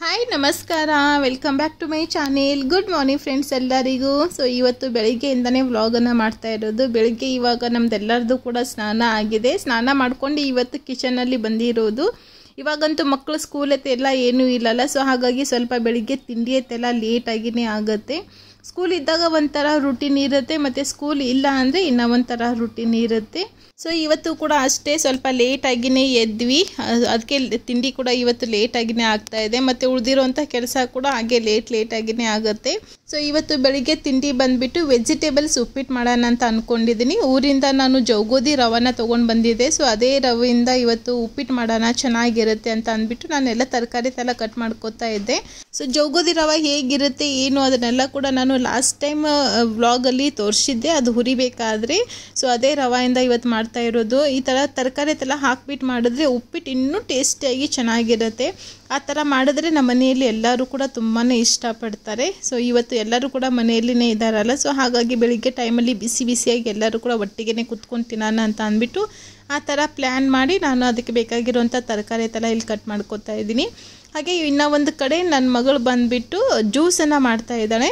hi ನಮಸ್ಕಾರ welcome back to my channel good morning friends ಎಲ್ಲರಿಗೂ so ಇವತ್ತು ಬೆಳಿಗ್ಗೆಯಿಂದನೇ ವ್ಲಾಗನ್ನು ಮಾಡ್ತಾ ಇರೋದು ಬೆಳಿಗ್ಗೆ ಇವಾಗ ನಮ್ದೆಲ್ಲರದು ಕೂಡ ಸ್ನಾನ ಆಗಿದೆ ಸ್ನಾನ ಮಾಡ್ಕೊಂಡು ಇವತ್ತು ಕಿಚನಲ್ಲಿ ಬಂದಿರೋದು ಇವಾಗಂತೂ ಮಕ್ಕಳು ಸ್ಕೂಲ್ ಎಲ್ಲ ಏನೂ ಇಲ್ಲಲ್ಲ ಸೊ ಹಾಗಾಗಿ ಸ್ವಲ್ಪ ಬೆಳಿಗ್ಗೆ ತಿಂಡಿ ಎತ್ತೆಲ್ಲ ಲೇಟಾಗಿಯೇ ಆಗುತ್ತೆ ಸ್ಕೂಲ್ ಇದ್ದಾಗ ಒಂಥರ ರುಟೀನ್ ಇರುತ್ತೆ ಮತ್ತು ಸ್ಕೂಲ್ ಇಲ್ಲ ಅಂದರೆ ಇನ್ನೂ ಒಂಥರ ರುಟೀನ್ ಇರುತ್ತೆ ಸೊ ಇವತ್ತು ಕೂಡ ಅಷ್ಟೇ ಸ್ವಲ್ಪ ಲೇಟಾಗಿನೇ ಎದ್ವಿ ಅದಕ್ಕೆ ತಿಂಡಿ ಕೂಡ ಇವತ್ತು ಆಗ್ತಾ ಇದೆ ಮತ್ತು ಉಳಿದಿರೋಂಥ ಕೆಲಸ ಕೂಡ ಹಾಗೆ ಲೇಟ್ ಲೇಟಾಗಿನೇ ಆಗುತ್ತೆ ಸೊ ಇವತ್ತು ಬೆಳಿಗ್ಗೆ ತಿಂಡಿ ಬಂದುಬಿಟ್ಟು ವೆಜಿಟೇಬಲ್ಸ್ ಉಪ್ಪಿಟ್ಟು ಮಾಡೋಣ ಅಂತ ಅಂದ್ಕೊಂಡಿದ್ದೀನಿ ಊರಿಂದ ನಾನು ಜೌಗೋದಿ ರವನ ತೊಗೊಂಡು ಬಂದಿದ್ದೆ ಸೊ ಅದೇ ರವೆಯಿಂದ ಇವತ್ತು ಉಪ್ಪಿಟ್ಟು ಮಾಡೋಣ ಚೆನ್ನಾಗಿರುತ್ತೆ ಅಂತ ಅಂದ್ಬಿಟ್ಟು ನಾನೆಲ್ಲ ತರಕಾರಿ ತೆಲ್ಲ ಕಟ್ ಮಾಡ್ಕೋತಾ ಇದ್ದೆ ಸೊ ಜೌಗೋದಿ ರವೆ ಹೇಗಿರುತ್ತೆ ಏನು ಅದನ್ನೆಲ್ಲ ಕೂಡ ನಾನು ಲಾಸ್ಟ್ ಟೈಮ್ ವ್ಲಾಗಲ್ಲಿ ತೋರಿಸಿದ್ದೆ ಅದು ಹುರಿಬೇಕಾದ್ರೆ ಸೊ ಅದೇ ರವೆಯಿಂದ ಇವತ್ತು ಮಾಡ್ತಾ ಇರೋದು ಈ ಥರ ತರಕಾರಿ ಥರ ಹಾಕ್ಬಿಟ್ಟು ಮಾಡಿದ್ರೆ ಉಪ್ಪಿಟ್ಟು ಇನ್ನೂ ಟೇಸ್ಟಿಯಾಗಿ ಚೆನ್ನಾಗಿರುತ್ತೆ ಆ ಥರ ಮಾಡಿದ್ರೆ ನಮ್ಮ ಮನೆಯಲ್ಲಿ ಎಲ್ಲರೂ ಕೂಡ ತುಂಬಾ ಇಷ್ಟಪಡ್ತಾರೆ ಸೊ ಇವತ್ತು ಎಲ್ಲರೂ ಕೂಡ ಮನೆಯಲ್ಲಿನೇ ಇದ್ದಾರಲ್ಲ ಸೊ ಹಾಗಾಗಿ ಬೆಳಿಗ್ಗೆ ಟೈಮಲ್ಲಿ ಬಿಸಿ ಬಿಸಿಯಾಗಿ ಎಲ್ಲರೂ ಕೂಡ ಒಟ್ಟಿಗೆ ಕುತ್ಕೊಂಡು ತಿನ್ನೋಣ ಅಂತ ಅಂದ್ಬಿಟ್ಟು ಆ ಥರ ಪ್ಲ್ಯಾನ್ ಮಾಡಿ ನಾನು ಅದಕ್ಕೆ ಬೇಕಾಗಿರುವಂಥ ತರಕಾರಿ ಥರ ಇಲ್ಲಿ ಕಟ್ ಮಾಡ್ಕೊತಾ ಇದ್ದೀನಿ ಹಾಗೆ ಇನ್ನೂ ಒಂದು ಕಡೆ ನನ್ನ ಮಗಳು ಬಂದುಬಿಟ್ಟು ಜ್ಯೂಸನ್ನು ಮಾಡ್ತಾ ಇದ್ದಾಳೆ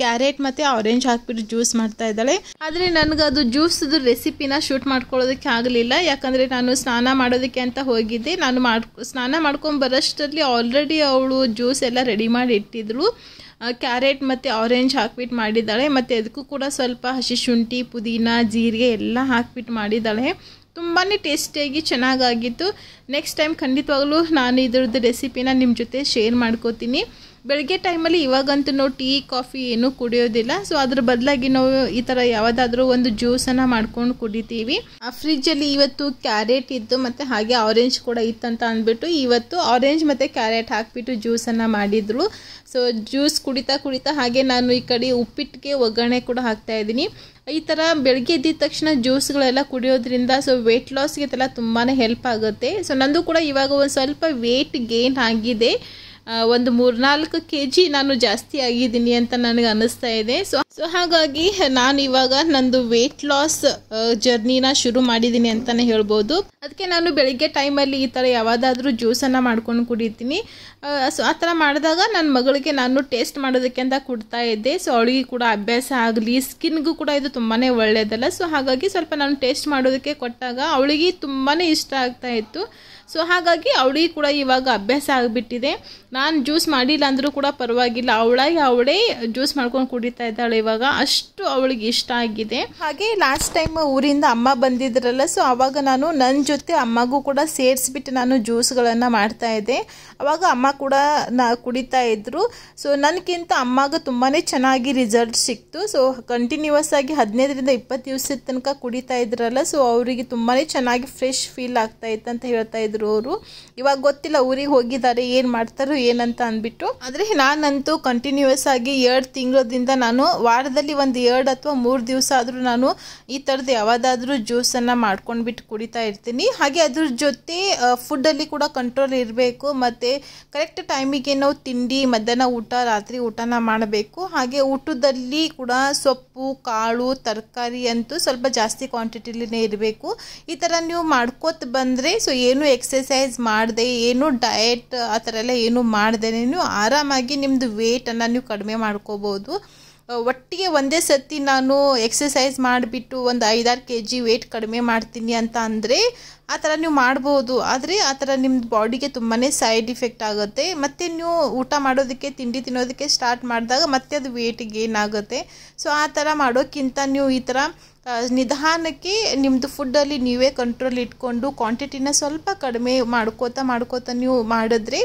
ಕ್ಯಾರೆಟ್ ಮತ್ತು ಆರೆಂಜ್ ಹಾಕಿಬಿಟ್ಟು ಜ್ಯೂಸ್ ಮಾಡ್ತಾ ಇದ್ದಾಳೆ ಆದರೆ ನನಗೆ ಅದು ಜ್ಯೂಸದು ರೆಸಿಪಿನ ಶೂಟ್ ಮಾಡ್ಕೊಳ್ಳೋದಕ್ಕೆ ಆಗಲಿಲ್ಲ ಯಾಕಂದರೆ ನಾನು ಸ್ನಾನ ಮಾಡೋದಕ್ಕೆ ಅಂತ ಹೋಗಿದ್ದೆ ನಾನು ಮಾಡ್ ಸ್ನಾನ ಮಾಡ್ಕೊಂಡು ಬರೋಷ್ಟರಲ್ಲಿ ಆಲ್ರೆಡಿ ಅವಳು ಜ್ಯೂಸ್ ಎಲ್ಲ ರೆಡಿ ಮಾಡಿ ಇಟ್ಟಿದ್ರು ಕ್ಯಾರೆಟ್ ಮತ್ತು ಆರೆಂಜ್ ಹಾಕ್ಬಿಟ್ಟು ಮಾಡಿದ್ದಾಳೆ ಮತ್ತು ಅದಕ್ಕೂ ಕೂಡ ಸ್ವಲ್ಪ ಹಸಿ ಶುಂಠಿ ಪುದೀನ ಜೀರಿಗೆ ಎಲ್ಲ ಹಾಕ್ಬಿಟ್ಟು ಮಾಡಿದ್ದಾಳೆ ತುಂಬಾ ಟೇಸ್ಟಿಯಾಗಿ ಚೆನ್ನಾಗಾಗಿತ್ತು ನೆಕ್ಸ್ಟ್ ಟೈಮ್ ಖಂಡಿತವಾಗಲೂ ನಾನು ಇದ್ರದ್ದು ರೆಸಿಪಿನ ನಿಮ್ಮ ಜೊತೆ ಶೇರ್ ಮಾಡ್ಕೋತೀನಿ ಬೆಳಗ್ಗೆ ಟೈಮಲ್ಲಿ ಇವಾಗಂತೂ ನಾವು ಟೀ ಕಾಫಿ ಏನೂ ಕುಡಿಯೋದಿಲ್ಲ ಸೊ ಅದ್ರ ಬದಲಾಗಿ ನಾವು ಈ ಥರ ಯಾವುದಾದ್ರೂ ಒಂದು ಜ್ಯೂಸನ್ನು ಮಾಡ್ಕೊಂಡು ಕುಡಿತೀವಿ ಆ ಫ್ರಿಜ್ಜಲ್ಲಿ ಇವತ್ತು ಕ್ಯಾರೆಟ್ ಇತ್ತು ಮತ್ತು ಹಾಗೆ ಆರೆಂಜ್ ಕೂಡ ಇತ್ತಂತ ಅಂದ್ಬಿಟ್ಟು ಇವತ್ತು ಆರೆಂಜ್ ಮತ್ತು ಕ್ಯಾರೆಟ್ ಹಾಕಿಬಿಟ್ಟು ಜ್ಯೂಸನ್ನು ಮಾಡಿದ್ರು ಸೊ ಜ್ಯೂಸ್ ಕುಡಿತಾ ಕುಡಿತಾ ಹಾಗೆ ನಾನು ಈ ಕಡೆ ಉಪ್ಪಿಟ್ಟಿಗೆ ಒಗ್ಗರಣೆ ಕೂಡ ಹಾಕ್ತಾ ಇದ್ದೀನಿ ಈ ಥರ ಬೆಳಗ್ಗೆ ಎದ್ದಿದ ತಕ್ಷಣ ಜ್ಯೂಸ್ಗಳೆಲ್ಲ ಕುಡಿಯೋದ್ರಿಂದ ಸೊ ವೆಯ್ಟ್ ಲಾಸ್ಗೆ ಇದೆಲ್ಲ ತುಂಬಾ ಹೆಲ್ಪ್ ಆಗುತ್ತೆ ಸೊ ನಂದು ಕೂಡ ಇವಾಗ ಒಂದು ಸ್ವಲ್ಪ ವೆಯ್ಟ್ ಗೇನ್ ಆಗಿದೆ ಒಂದು ಮೂರ್ನಾಲ್ಕು ಕೆ ಜಿ ನಾನು ಜಾಸ್ತಿ ಆಗಿದ್ದೀನಿ ಅಂತ ನನಗೆ ಅನ್ನಿಸ್ತಾ ಇದೆ ಸೊ ಸೊ ಹಾಗಾಗಿ ನಾನು ಇವಾಗ ನಂದು ವೆಯ್ಟ್ ಲಾಸ್ ಜರ್ನಿನ ಶುರು ಮಾಡಿದ್ದೀನಿ ಅಂತಲೇ ಹೇಳ್ಬೋದು ಅದಕ್ಕೆ ನಾನು ಬೆಳಿಗ್ಗೆ ಟೈಮಲ್ಲಿ ಈ ಥರ ಯಾವುದಾದ್ರೂ ಜ್ಯೂಸನ್ನು ಮಾಡ್ಕೊಂಡು ಕುಡಿತೀನಿ ಸೊ ಆ ಥರ ಮಾಡಿದಾಗ ನನ್ನ ಮಗಳಿಗೆ ನಾನು ಟೇಸ್ಟ್ ಮಾಡೋದಕ್ಕೆ ಅಂತ ಕೊಡ್ತಾ ಇದ್ದೆ ಸೊ ಅವಳಿಗೆ ಕೂಡ ಅಭ್ಯಾಸ ಆಗಲಿ ಸ್ಕಿನ್ಗೂ ಕೂಡ ಇದು ತುಂಬಾ ಒಳ್ಳೆಯದಲ್ಲ ಸೊ ಹಾಗಾಗಿ ಸ್ವಲ್ಪ ನಾನು ಟೇಸ್ಟ್ ಮಾಡೋದಕ್ಕೆ ಕೊಟ್ಟಾಗ ಅವಳಿಗೆ ತುಂಬಾ ಇಷ್ಟ ಆಗ್ತಾ ಇತ್ತು ಸೊ ಹಾಗಾಗಿ ಅವಳಿಗೆ ಕೂಡ ಇವಾಗ ಅಭ್ಯಾಸ ಆಗಿಬಿಟ್ಟಿದೆ ನಾನು ಜ್ಯೂಸ್ ಮಾಡಿಲ್ಲ ಅಂದರೂ ಕೂಡ ಪರವಾಗಿಲ್ಲ ಅವಳಾಗಿ ಅವಳೇ ಜ್ಯೂಸ್ ಮಾಡ್ಕೊಂಡು ಕುಡಿತಾ ಇದ್ದಾಳೆ ಇವಾಗ ಅಷ್ಟು ಅವಳಿಗೆ ಇಷ್ಟ ಆಗಿದೆ ಹಾಗೆ ಲಾಸ್ಟ್ ಟೈಮ್ ಊರಿಂದ ಅಮ್ಮ ಬಂದಿದ್ರಲ್ಲ ಸೊ ಅವಾಗ ನಾನು ನನ್ನ ಜೊತೆ ಅಮ್ಮಗೂ ಕೂಡ ಸೇರಿಸ್ಬಿಟ್ಟು ನಾನು ಜ್ಯೂಸ್ಗಳನ್ನು ಮಾಡ್ತಾ ಇದ್ದೆ ಅವಾಗ ಅಮ್ಮ ಕೂಡ ನಾ ಕುಡಿತಾ ಇದ್ದರು ಸೊ ನನಗಿಂತ ಅಮ್ಮಗೆ ತುಂಬಾ ಚೆನ್ನಾಗಿ ರಿಸಲ್ಟ್ ಸಿಕ್ತು ಸೊ ಕಂಟಿನ್ಯೂಸ್ ಆಗಿ ಹದಿನೈದರಿಂದ ಇಪ್ಪತ್ತು ದಿವಸದ ತನಕ ಕುಡಿತಾ ಇದ್ರಲ್ಲ ಸೊ ಅವರಿಗೆ ತುಂಬಾ ಚೆನ್ನಾಗಿ ಫ್ರೆಶ್ ಫೀಲ್ ಆಗ್ತಾ ಇತ್ತು ಅಂತ ಹೇಳ್ತಾ ಇದ್ರು ಅವರು ಇವಾಗ ಗೊತ್ತಿಲ್ಲ ಊರಿಗೆ ಹೋಗಿದ್ದಾರೆ ಏನು ಮಾಡ್ತಾರೋ ಏನಂತ ಅಂದ್ಬಿಟ್ಟು ಆದರೆ ನಾನಂತೂ ಕಂಟಿನ್ಯೂಯಸ್ ಆಗಿ ಎರಡು ತಿಂಗಳದಿಂದ ನಾನು ವಾರದಲ್ಲಿ ಒಂದು ಎರಡು ಅಥವಾ ಮೂರು ದಿವಸ ಆದರೂ ನಾನು ಈ ಥರದ್ದು ಯಾವುದಾದ್ರೂ ಜ್ಯೂಸನ್ನು ಮಾಡ್ಕೊಂಡ್ಬಿಟ್ಟು ಕುಡಿತಾ ಇರ್ತೀನಿ ಹಾಗೆ ಅದ್ರ ಜೊತೆ ಫುಡ್ಡಲ್ಲಿ ಕೂಡ ಕಂಟ್ರೋಲ್ ಇರಬೇಕು ಮತ್ತು ಕರೆಕ್ಟ್ ಟೈಮಿಗೆ ನಾವು ತಿಂಡಿ ಮಧ್ಯಾಹ್ನ ಊಟ ರಾತ್ರಿ ಊಟನ ಮಾಡಬೇಕು ಹಾಗೆ ಊಟದಲ್ಲಿ ಕೂಡ ಸೊಪ್ಪು ಕಾಳು ತರಕಾರಿ ಅಂತೂ ಸ್ವಲ್ಪ ಜಾಸ್ತಿ ಕ್ವಾಂಟಿಟಿಲಿನೇ ಇರಬೇಕು ಈ ಥರ ನೀವು ಮಾಡ್ಕೋತ ಬಂದರೆ ಸೊ ಏನು ಎಕ್ಸ್ ಎಕ್ಸಸೈಸ್ ಮಾಡದೆ ಏನು ಡಯಟ್ ಆ ಥರ ಎಲ್ಲ ಏನು ಮಾಡದೆ ನೀವು ಆರಾಮಾಗಿ ನಿಮ್ಮದು ವೇಟನ್ನು ನೀವು ಕಡಿಮೆ ಮಾಡ್ಕೋಬೋದು ಒಟ್ಟಿಗೆ ಒಂದೇ ಸತಿ ನಾನು ಎಕ್ಸಸೈಸ್ ಮಾಡಿಬಿಟ್ಟು ಒಂದು ಐದಾರು ಕೆ ಜಿ ವೆಯ್ಟ್ ಕಡಿಮೆ ಮಾಡ್ತೀನಿ ಅಂತ ಅಂದರೆ ಆ ಥರ ನೀವು ಮಾಡ್ಬೋದು ಆದರೆ ಆ ಥರ ನಿಮ್ಮದು ಬಾಡಿಗೆ ತುಂಬಾ ಸೈಡ್ ಇಫೆಕ್ಟ್ ಆಗುತ್ತೆ ಮತ್ತು ನೀವು ಊಟ ಮಾಡೋದಕ್ಕೆ ತಿಂಡಿ ತಿನ್ನೋದಕ್ಕೆ ಸ್ಟಾರ್ಟ್ ಮಾಡಿದಾಗ ಮತ್ತೆ ಅದು ಗೇನ್ ಆಗುತ್ತೆ ಸೊ ಆ ಥರ ಮಾಡೋಕ್ಕಿಂತ ನೀವು ಈ ಥರ ನಿಧಾನಕ್ಕೆ ನಿಮ್ಮದು ಫುಡ್ಡಲ್ಲಿ ನೀವೇ ಕಂಟ್ರೋಲ್ ಇಟ್ಕೊಂಡು ಕ್ವಾಂಟಿಟಿನ ಸ್ವಲ್ಪ ಕಡಿಮೆ ಮಾಡ್ಕೋತಾ ಮಾಡ್ಕೋತಾ ನೀವು ಮಾಡಿದ್ರೆ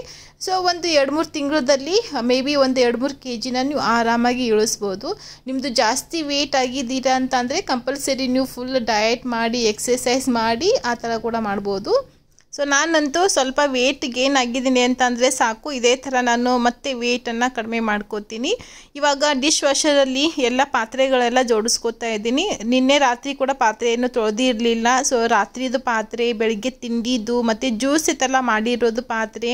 ಸೊ ಒಂದು ಎರಡು ಮೂರು ತಿಂಗಳಲ್ಲಿ ಮೇ ಬಿ ಒಂದು ಎರಡು ಮೂರು ಕೆ ಜಿನ ನೀವು ಆರಾಮಾಗಿ ಇಳಿಸ್ಬೋದು ನಿಮ್ಮದು ಜಾಸ್ತಿ ವೆಯ್ಟ್ ಆಗಿದ್ದೀರಾ ಅಂತ ಅಂದರೆ ಕಂಪಲ್ಸರಿ ನೀವು ಫುಲ್ ಡಯಟ್ ಮಾಡಿ ಎಕ್ಸಸೈಸ್ ಮಾಡಿ ಆ ಥರ ಕೂಡ ಮಾಡ್ಬೋದು ಸೊ ನಾನಂತೂ ಸ್ವಲ್ಪ ವೆಯ್ಟ್ ಗೇನ್ ಆಗಿದ್ದೀನಿ ಅಂತಂದರೆ ಸಾಕು ಇದೇ ಥರ ನಾನು ಮತ್ತೆ ವೆಯ್ಟನ್ನು ಕಡಿಮೆ ಮಾಡ್ಕೋತೀನಿ ಇವಾಗ ಡಿಶ್ ವಾಷರಲ್ಲಿ ಎಲ್ಲ ಪಾತ್ರೆಗಳೆಲ್ಲ ಜೋಡಿಸ್ಕೋತಾ ಇದ್ದೀನಿ ನಿನ್ನೆ ರಾತ್ರಿ ಕೂಡ ಪಾತ್ರೆಯನ್ನು ತೊಳೆದಿರಲಿಲ್ಲ ಸೊ ರಾತ್ರಿದು ಪಾತ್ರೆ ಬೆಳಗ್ಗೆ ತಿಂಡಿದ್ದು ಮತ್ತು ಜ್ಯೂಸ್ ಇತ್ತಲ್ಲ ಮಾಡಿರೋದು ಪಾತ್ರೆ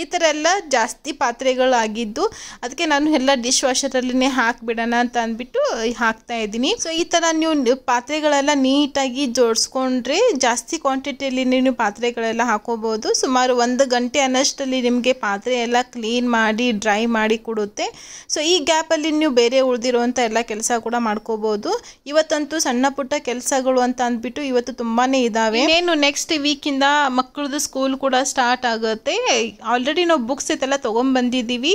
ಈ ಥರ ಎಲ್ಲ ಜಾಸ್ತಿ ಪಾತ್ರೆಗಳಾಗಿದ್ದು ಅದಕ್ಕೆ ನಾನು ಎಲ್ಲ ಡಿಶ್ ವಾಷರಲ್ಲಿನೇ ಹಾಕಿಬಿಡೋಣ ಅಂತ ಅಂದ್ಬಿಟ್ಟು ಹಾಕ್ತಾ ಇದ್ದೀನಿ ಸೊ ಈ ಥರ ನೀವು ಪಾತ್ರೆಗಳೆಲ್ಲ ನೀಟಾಗಿ ಜೋಡಿಸ್ಕೊಂಡ್ರೆ ಜಾಸ್ತಿ ಕ್ವಾಂಟಿಟಿಯಲ್ಲಿ ನೀವು ಪಾತ್ರೆಗಳೆಲ್ಲ ಹಾಕೋಬೋದು ಸುಮಾರು ಒಂದು ಗಂಟೆ ಅನ್ನಷ್ಟರಲ್ಲಿ ನಿಮಗೆ ಪಾತ್ರೆ ಎಲ್ಲ ಕ್ಲೀನ್ ಮಾಡಿ ಡ್ರೈ ಮಾಡಿ ಕೊಡುತ್ತೆ ಸೊ ಈ ಗ್ಯಾಪಲ್ಲಿ ನೀವು ಬೇರೆ ಉಳಿದಿರುವಂಥ ಎಲ್ಲ ಕೆಲಸ ಕೂಡ ಮಾಡ್ಕೋಬೋದು ಇವತ್ತಂತೂ ಸಣ್ಣ ಪುಟ್ಟ ಕೆಲಸಗಳು ಅಂತ ಅಂದ್ಬಿಟ್ಟು ಇವತ್ತು ತುಂಬಾ ಇದ್ದಾವೆ ಏನು ನೆಕ್ಸ್ಟ್ ವೀಕಿಂದ ಮಕ್ಕಳದು ಸ್ಕೂಲ್ ಕೂಡ ಸ್ಟಾರ್ಟ್ ಆಗುತ್ತೆ ಆಲ್ರೆಡಿ ನಾವು ಬುಕ್ಸ್ ಇದೆಲ್ಲ ತೊಗೊಂಬಂದಿದ್ದೀವಿ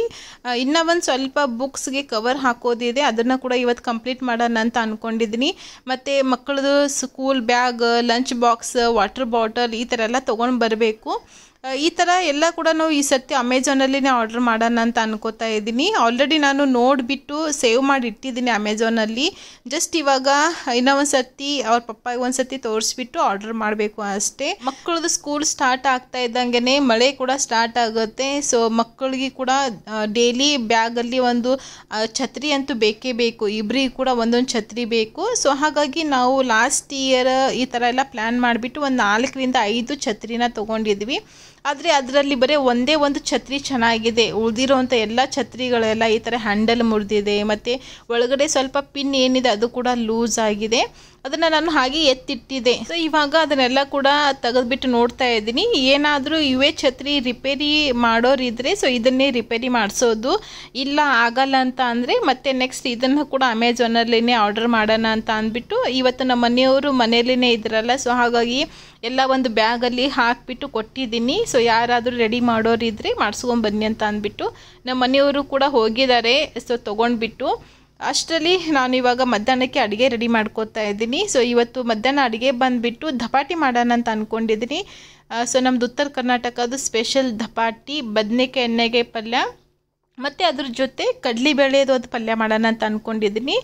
ಇನ್ನೂ ಒಂದು ಸ್ವಲ್ಪ ಬುಕ್ಸ್ಗೆ ಕವರ್ ಹಾಕೋದಿದೆ ಅದನ್ನು ಕೂಡ ಇವತ್ತು ಕಂಪ್ಲೀಟ್ ಮಾಡೋಣ ಅಂತ ಅಂದ್ಕೊಂಡಿದ್ದೀನಿ ಮತ್ತು ಮಕ್ಕಳದು school bag lunch box water bottle ಈ ಥರ ಎಲ್ಲ ತೊಗೊಂಡು ಬರಬೇಕು ಈ ಥರ ಎಲ್ಲ ಕೂಡ ನಾವು ಈ ಸರ್ತಿ ಅಮೆಝಾನಲ್ಲಿನೇ ಆರ್ಡರ್ ಮಾಡೋಣ ಅಂತ ಅನ್ಕೋತಾ ಇದ್ದೀನಿ ಆಲ್ರೆಡಿ ನಾನು ನೋಡಿಬಿಟ್ಟು ಸೇವ್ ಮಾಡಿ ಇಟ್ಟಿದ್ದೀನಿ ಅಮೆಝಾನಲ್ಲಿ ಜಸ್ಟ್ ಇವಾಗ ಇನ್ನೂ ಒಂದು ಸರ್ತಿ ಅವ್ರ ಪಪ್ಪಾಗೆ ಒಂದು ಸರ್ತಿ ತೋರಿಸ್ಬಿಟ್ಟು ಆರ್ಡರ್ ಮಾಡಬೇಕು ಅಷ್ಟೇ ಮಕ್ಕಳದು ಸ್ಕೂಲ್ ಸ್ಟಾರ್ಟ್ ಆಗ್ತಾ ಇದ್ದಂಗೆ ಮಳೆ ಕೂಡ ಸ್ಟಾರ್ಟ್ ಆಗುತ್ತೆ ಸೊ ಮಕ್ಕಳಿಗೆ ಕೂಡ ಡೈಲಿ ಬ್ಯಾಗಲ್ಲಿ ಒಂದು ಛತ್ರಿ ಅಂತೂ ಬೇಕೇ ಬೇಕು ಇಬ್ರಿಗೆ ಕೂಡ ಒಂದೊಂದು ಛತ್ರಿ ಬೇಕು ಸೊ ಹಾಗಾಗಿ ನಾವು ಲಾಸ್ಟ್ ಇಯರ್ ಈ ಥರ ಎಲ್ಲ ಪ್ಲ್ಯಾನ್ ಮಾಡಿಬಿಟ್ಟು ಒಂದು ನಾಲ್ಕರಿಂದ ಐದು ಛತ್ರಿನ ತೊಗೊಂಡಿದ್ವಿ ಆದರೆ ಅದರಲ್ಲಿ ಬರೀ ಒಂದೇ ಒಂದು ಛತ್ರಿ ಚೆನ್ನಾಗಿದೆ ಉಳಿದಿರೋವಂಥ ಎಲ್ಲ ಛತ್ರಿಗಳೆಲ್ಲ ಈ ಥರ ಹ್ಯಾಂಡಲ್ ಮುರಿದಿದೆ ಮತ್ತು ಒಳಗಡೆ ಸ್ವಲ್ಪ ಪಿನ್ ಏನಿದೆ ಅದು ಕೂಡ ಲೂಸ್ ಆಗಿದೆ ಅದನ್ನು ನಾನು ಹಾಗೆ ಎತ್ತಿಟ್ಟಿದೆ ಸೊ ಇವಾಗ ಅದನ್ನೆಲ್ಲ ಕೂಡ ತೆಗೆದುಬಿಟ್ಟು ನೋಡ್ತಾ ಇದ್ದೀನಿ ಏನಾದರೂ ಇವೇ ಛತ್ರಿ ರಿಪೇರಿ ಮಾಡೋರಿದ್ರೆ ಸೊ ಇದನ್ನೇ ರಿಪೇರಿ ಮಾಡಿಸೋದು ಇಲ್ಲ ಆಗಲ್ಲ ಅಂತ ಅಂದರೆ ಮತ್ತೆ ನೆಕ್ಸ್ಟ್ ಇದನ್ನು ಕೂಡ ಅಮೆಝಾನಲ್ಲೇ ಆರ್ಡರ್ ಮಾಡೋಣ ಅಂತ ಅಂದ್ಬಿಟ್ಟು ಇವತ್ತು ನಮ್ಮ ಮನೆಯವರು ಮನೆಯಲ್ಲೇ ಇದ್ರಲ್ಲ ಸೊ ಹಾಗಾಗಿ ಎಲ್ಲ ಒಂದು ಬ್ಯಾಗಲ್ಲಿ ಹಾಕಿಬಿಟ್ಟು ಕೊಟ್ಟಿದ್ದೀನಿ ಸೊ ಯಾರಾದರೂ ರೆಡಿ ಮಾಡೋರಿದ್ರೆ ಬನ್ನಿ ಅಂತ ಅಂದ್ಬಿಟ್ಟು ನಮ್ಮ ಮನೆಯವರು ಕೂಡ ಹೋಗಿದ್ದಾರೆ ಸೊ ತೊಗೊಂಡ್ಬಿಟ್ಟು ಅಷ್ಟರಲ್ಲಿ ನಾನು ಇವಾಗ ಮಧ್ಯಾಹ್ನಕ್ಕೆ ಅಡುಗೆ ರೆಡಿ ಮಾಡ್ಕೋತಾ ಇದ್ದೀನಿ ಸೊ ಇವತ್ತು ಮಧ್ಯಾಹ್ನ ಅಡುಗೆ ಬಂದುಬಿಟ್ಟು ಧಪಾಟಿ ಮಾಡೋಣ ಅಂತ ಅಂದ್ಕೊಂಡಿದ್ದೀನಿ ಸೊ uh, ನಮ್ಮದು ಉತ್ತರ ಕರ್ನಾಟಕದ ಸ್ಪೆಷಲ್ ಧಪಾಟಿ ಬದನೆಕಾಯಿ ಎಣ್ಣೆಗೆ ಪಲ್ಯ ಮತ್ತು ಅದ್ರ ಜೊತೆ ಕಡ್ಲಿ ಬೆಳೆಯೋದು ಒಂದು ಪಲ್ಯ ಮಾಡೋಣ ಅಂತ ಅಂದ್ಕೊಂಡಿದ್ದೀನಿ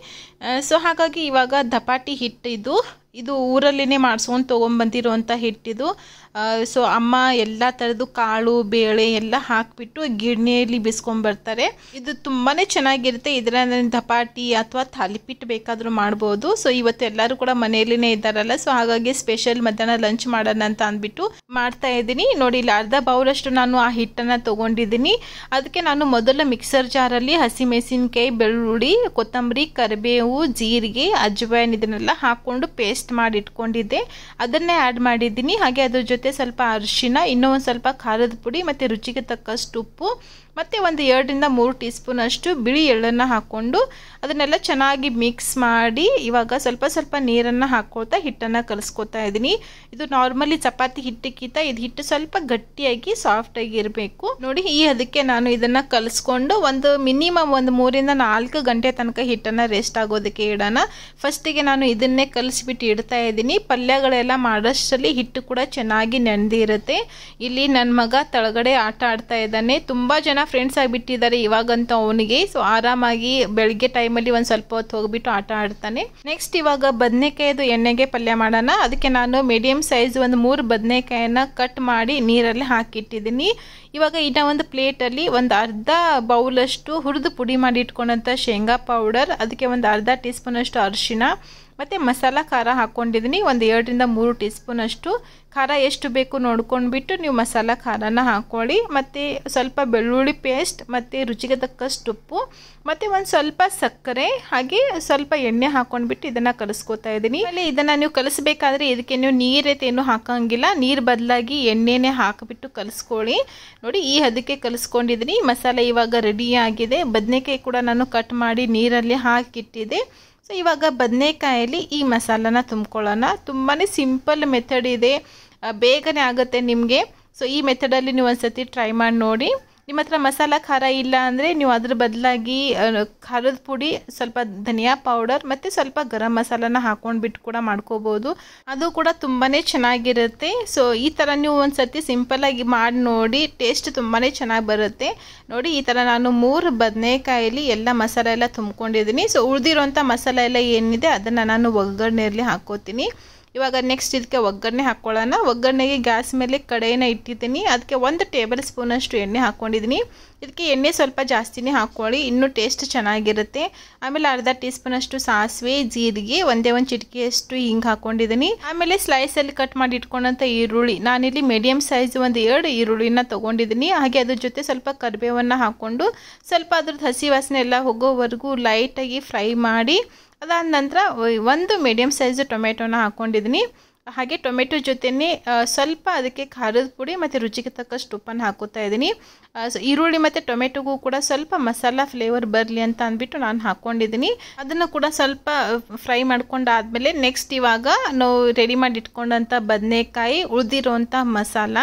ಸೊ uh, ಹಾಗಾಗಿ ಇವಾಗ ಧಪಾಟಿ ಹಿಟ್ಟಿದ್ದು ಇದು ಊರಲ್ಲಿನೇ ಮಾಡ್ಸ್ಕೊಂಡು ಬಂದಿರುವಂತಹ ಹಿಟ್ಟಿದು ಸೊ ಅಮ್ಮ ಎಲ್ಲ ಥರದ್ದು ಕಾಳು ಬೇಳೆ ಎಲ್ಲ ಹಾಕಿಬಿಟ್ಟು ಗಿರಣಿಯಲ್ಲಿ ಬರ್ತಾರೆ ಇದು ತುಂಬಾ ಚೆನ್ನಾಗಿರುತ್ತೆ ಇದರ ದಪಾಟಿ ಅಥವಾ ತಾಲಿಪಿಟ್ಟು ಬೇಕಾದರೂ ಮಾಡ್ಬೋದು ಸೊ ಇವತ್ತು ಎಲ್ಲರೂ ಕೂಡ ಮನೆಯಲ್ಲೇ ಇದ್ದಾರಲ್ಲ ಸೊ ಹಾಗಾಗಿ ಸ್ಪೆಷಲ್ ಮಧ್ಯಾಹ್ನ ಲಂಚ್ ಮಾಡೋಣ ಅಂತ ಅಂದ್ಬಿಟ್ಟು ಮಾಡ್ತಾ ಇದ್ದೀನಿ ನೋಡಿ ಇಲ್ಲಿ ಅರ್ಧ ಬೌಲಷ್ಟು ನಾನು ಆ ಹಿಟ್ಟನ್ನು ತೊಗೊಂಡಿದ್ದೀನಿ ಅದಕ್ಕೆ ನಾನು ಮೊದಲು ಮಿಕ್ಸರ್ ಜಾರಲ್ಲಿ ಹಸಿಮೆಣಸಿನ್ಕಾಯಿ ಬೆಳ್ಳುಳ್ಳಿ ಕೊತ್ತಂಬರಿ ಕರಿಬೇವು ಜೀರಿಗೆ ಅಜ್ವಾನ್ ಇದನ್ನೆಲ್ಲ ಹಾಕ್ಕೊಂಡು ಪೇಸ್ಟ್ ಮಾಡಿ ಇಟ್ಕೊಂಡಿದ್ದೆ ಅದನ್ನೇ ಆ್ಯಡ್ ಮಾಡಿದ್ದೀನಿ ಹಾಗೆ ಅದ್ರ ಜೊತೆ ಜೊತೆ ಸ್ವಲ್ಪ ಅರಿಶಿನ ಇನ್ನೂ ಒಂದು ಸ್ವಲ್ಪ ಖಾರದ ಪುಡಿ ಮತ್ತು ರುಚಿಗೆ ತಕ್ಕಷ್ಟು ಉಪ್ಪು ಮತ್ತು ಒಂದು ಎರಡರಿಂದ ಮೂರು ಟೀ ಅಷ್ಟು ಬಿಳಿ ಎಳ್ಳನ್ನು ಹಾಕ್ಕೊಂಡು ಅದನ್ನೆಲ್ಲ ಚೆನ್ನಾಗಿ ಮಿಕ್ಸ್ ಮಾಡಿ ಇವಾಗ ಸ್ವಲ್ಪ ಸ್ವಲ್ಪ ನೀರನ್ನು ಹಾಕ್ಕೊಳ್ತಾ ಹಿಟ್ಟನ್ನು ಕಲಿಸ್ಕೊತಾ ಇದ್ದೀನಿ ಇದು ನಾರ್ಮಲಿ ಚಪಾತಿ ಹಿಟ್ಟಕ್ಕಿಂತ ಇದು ಹಿಟ್ಟು ಸ್ವಲ್ಪ ಗಟ್ಟಿಯಾಗಿ ಸಾಫ್ಟಾಗಿ ಇರಬೇಕು ನೋಡಿ ಈ ಅದಕ್ಕೆ ನಾನು ಇದನ್ನು ಕಲಿಸ್ಕೊಂಡು ಒಂದು ಮಿನಿಮಮ್ ಒಂದು ಮೂರಿಂದ ನಾಲ್ಕು ಗಂಟೆ ತನಕ ಹಿಟ್ಟನ್ನು ರೆಸ್ಟ್ ಆಗೋದಕ್ಕೆ ಇಡೋಣ ಫಸ್ಟಿಗೆ ನಾನು ಇದನ್ನೇ ಕಲಿಸ್ಬಿಟ್ಟು ಇಡ್ತಾ ಇದ್ದೀನಿ ಪಲ್ಯಗಳೆಲ್ಲ ಮಾಡೋಷ್ಟರಲ್ಲಿ ಹಿಟ್ಟು ಕೂಡ ಚೆನ್ನಾಗಿ ನೆನೆದಿರುತ್ತೆ ಇಲ್ಲಿ ನನ್ನ ಮಗ ತಳಗಡೆ ಆಟ ಆಡ್ತಾ ಇದ್ದಾನೆ ತುಂಬ ಜನ ಫ್ರೆಂಡ್ಸ್ ಆಗಿಬಿಟ್ಟಿದ್ದಾರೆ ಇವಾಗಂತೂ ಅವನಿಗೆ ಸೊ ಆರಾಮಾಗಿ ಬೆಳಗ್ಗೆ ಟೈಮಲ್ಲಿ ಒಂದು ಸ್ವಲ್ಪ ಹೊತ್ತು ಹೋಗ್ಬಿಟ್ಟು ಆಟ ಆಡ್ತಾನೆ ನೆಕ್ಸ್ಟ್ ಇವಾಗ ಬದನೆಕಾಯಿದು ಎಣ್ಣೆಗೆ ಪಲ್ಯ ಮಾಡೋಣ ಅದಕ್ಕೆ ನಾನು ಮೀಡಿಯಮ್ ಸೈಜ್ ಒಂದು ಮೂರು ಬದನೆಕಾಯನ್ನ ಕಟ್ ಮಾಡಿ ನೀರಲ್ಲಿ ಹಾಕಿಟ್ಟಿದ್ದೀನಿ ಇವಾಗ ಇನ್ನ ಒಂದು ಪ್ಲೇಟಲ್ಲಿ ಒಂದು ಅರ್ಧ ಬೌಲಷ್ಟು ಹುರಿದು ಪುಡಿ ಮಾಡಿ ಇಟ್ಕೊಂಡಂಥ ಶೇಂಗಾ ಪೌಡರ್ ಅದಕ್ಕೆ ಒಂದು ಅರ್ಧ ಟೀ ಸ್ಪೂನಷ್ಟು ಅರಿಶಿನ ಮತ್ತು ಮಸಾಲ ಖಾರ ಹಾಕ್ಕೊಂಡಿದ್ದೀನಿ ಒಂದು ಎರಡರಿಂದ ಮೂರು ಟೀ ಅಷ್ಟು ಖಾರ ಎಷ್ಟು ಬೇಕು ನೋಡ್ಕೊಂಡ್ಬಿಟ್ಟು ನೀವು ಮಸಾಲ ಖಾರನ ಹಾಕ್ಕೊಳ್ಳಿ ಮತ್ತು ಸ್ವಲ್ಪ ಬೆಳ್ಳುಳ್ಳಿ ಪೇಸ್ಟ್ ಮತ್ತು ರುಚಿಗೆ ತಕ್ಕಷ್ಟು ಉಪ್ಪು ಮತ್ತು ಒಂದು ಸ್ವಲ್ಪ ಸಕ್ಕರೆ ಹಾಗೆ ಸ್ವಲ್ಪ ಎಣ್ಣೆ ಹಾಕ್ಕೊಂಡ್ಬಿಟ್ಟು ಇದನ್ನು ಕಲಿಸ್ಕೋತಾ ಇದ್ದೀನಿ ಆಮೇಲೆ ಇದನ್ನು ನೀವು ಕಲಿಸ್ಬೇಕಾದ್ರೆ ಇದಕ್ಕೆ ನೀವು ನೀರೇತೇನು ಹಾಕೋಂಗಿಲ್ಲ ನೀರು ಬದಲಾಗಿ ಎಣ್ಣೆನೆ ಹಾಕಿಬಿಟ್ಟು ಕಲಿಸ್ಕೊಳ್ಳಿ ನೋಡಿ ಈ ಹದಕ್ಕೆ ಕಲಿಸ್ಕೊಂಡಿದ್ದೀನಿ ಮಸಾಲೆ ಇವಾಗ ರೆಡಿ ಆಗಿದೆ ಬದನೆಕಾಯಿ ಕೂಡ ನಾನು ಕಟ್ ಮಾಡಿ ನೀರಲ್ಲಿ ಹಾಕಿಟ್ಟಿದ್ದೆ ಸೊ ಇವಾಗ ಬದನೆಕಾಯಲ್ಲಿ ಈ ಮಸಾಲನ ತುಂಬ್ಕೊಳ್ಳೋಣ ತುಂಬಾ ಸಿಂಪಲ್ ಮೆಥಡ್ ಇದೆ ಬೇಗನೆ ಆಗುತ್ತೆ ನಿಮಗೆ ಸೊ ಈ ಮೆಥಡಲ್ಲಿ ನೀವು ಸತಿ ಟ್ರೈ ಮಾಡಿ ನೋಡಿ ನಿಮ್ಮ ಹತ್ರ ಮಸಾಲ ಖಾರ ಇಲ್ಲ ಅಂದರೆ ನೀವು ಅದ್ರ ಬದಲಾಗಿ ಖಾರದ ಪುಡಿ ಸ್ವಲ್ಪ ಧನಿಯಾ ಪೌಡರ್ ಮತ್ತು ಸ್ವಲ್ಪ ಗರಂ ಮಸಾಲನ ಹಾಕೊಂಡ್ಬಿಟ್ಟು ಕೂಡ ಮಾಡ್ಕೋಬೋದು ಅದು ಕೂಡ ತುಂಬಾ ಚೆನ್ನಾಗಿರುತ್ತೆ ಸೊ ಈ ಥರ ನೀವು ಒಂದು ಸರ್ತಿ ಸಿಂಪಲ್ಲಾಗಿ ಮಾಡಿ ನೋಡಿ ಟೇಸ್ಟ್ ತುಂಬಾ ಚೆನ್ನಾಗಿ ಬರುತ್ತೆ ನೋಡಿ ಈ ಥರ ನಾನು ಮೂರು ಬದನೆಕಾಯಲ್ಲಿ ಎಲ್ಲ ಮಸಾಲೆ ಎಲ್ಲ ತುಂಬ್ಕೊಂಡಿದ್ದೀನಿ ಸೊ ಉಳಿದಿರೋಂಥ ಮಸಾಲೆ ಎಲ್ಲ ಏನಿದೆ ಅದನ್ನು ನಾನು ಒಗ್ಗರಣೆಯಲ್ಲಿ ಹಾಕೋತೀನಿ ಇವಾಗ ನೆಕ್ಸ್ಟ್ ಇದಕ್ಕೆ ಒಗ್ಗರಣೆ ಹಾಕ್ಕೊಳ್ಳೋಣ ಒಗ್ಗರಣೆಗೆ ಗ್ಯಾಸ್ ಮೇಲೆ ಕಡೆಯನ್ನು ಇಟ್ಟಿದ್ದೀನಿ ಅದಕ್ಕೆ ಒಂದು ಟೇಬಲ್ ಸ್ಪೂನಷ್ಟು ಎಣ್ಣೆ ಹಾಕ್ಕೊಂಡಿದ್ದೀನಿ ಇದಕ್ಕೆ ಎಣ್ಣೆ ಸ್ವಲ್ಪ ಜಾಸ್ತಿನೇ ಹಾಕ್ಕೊಳ್ಳಿ ಇನ್ನೂ ಟೇಸ್ಟ್ ಚೆನ್ನಾಗಿರುತ್ತೆ ಆಮೇಲೆ ಅರ್ಧ ಟೀ ಸ್ಪೂನಷ್ಟು ಸಾಸಿವೆ ಜೀರಿಗೆ ಒಂದೇ ಒಂದು ಚಿಟಕಿಯಷ್ಟು ಹಿಂಗೆ ಹಾಕ್ಕೊಂಡಿದ್ದೀನಿ ಆಮೇಲೆ ಸ್ಲೈಸಲ್ಲಿ ಕಟ್ ಮಾಡಿ ಇಟ್ಕೊಂಡಂಥ ಈರುಳ್ಳಿ ನಾನಿಲ್ಲಿ ಮೀಡಿಯಮ್ ಸೈಜ್ ಒಂದು ಎರಡು ಈರುಳ್ಳಿನ ತೊಗೊಂಡಿದ್ದೀನಿ ಹಾಗೆ ಅದ್ರ ಜೊತೆ ಸ್ವಲ್ಪ ಕರಿಬೇವನ್ನು ಹಾಕ್ಕೊಂಡು ಸ್ವಲ್ಪ ಅದ್ರದ್ದು ಹಸಿ ವಾಸನೆ ಎಲ್ಲ ಹೋಗೋವರೆಗೂ ಲೈಟಾಗಿ ಫ್ರೈ ಮಾಡಿ ಅದಾದ ನಂತರ ಒಂದು ಮೀಡಿಯಮ್ ಸೈಜ್ ಟೊಮೆಟೊನ ಹಾಕ್ಕೊಂಡಿದ್ದೀನಿ ಹಾಗೆ ಟೊಮೆಟೊ ಜೊತೆಯೇ ಸ್ವಲ್ಪ ಅದಕ್ಕೆ ಖಾರದ ಪುಡಿ ಮತ್ತು ರುಚಿಗೆ ತಕ್ಕಷ್ಟು ಉಪ್ಪನ್ನು ಹಾಕೋತಾ ಇದ್ದೀನಿ ಈರುಳ್ಳಿ ಮತ್ತು ಟೊಮೆಟೊಗೂ ಕೂಡ ಸ್ವಲ್ಪ ಮಸಾಲ ಫ್ಲೇವರ್ ಬರಲಿ ಅಂತ ಅಂದ್ಬಿಟ್ಟು ನಾನು ಹಾಕ್ಕೊಂಡಿದ್ದೀನಿ ಅದನ್ನು ಕೂಡ ಸ್ವಲ್ಪ ಫ್ರೈ ಮಾಡ್ಕೊಂಡಾದಮೇಲೆ ನೆಕ್ಸ್ಟ್ ಇವಾಗ ನಾವು ರೆಡಿ ಮಾಡಿ ಇಟ್ಕೊಂಡಂಥ ಬದನೆಕಾಯಿ ಉಳಿದಿರೋಂಥ ಮಸಾಲ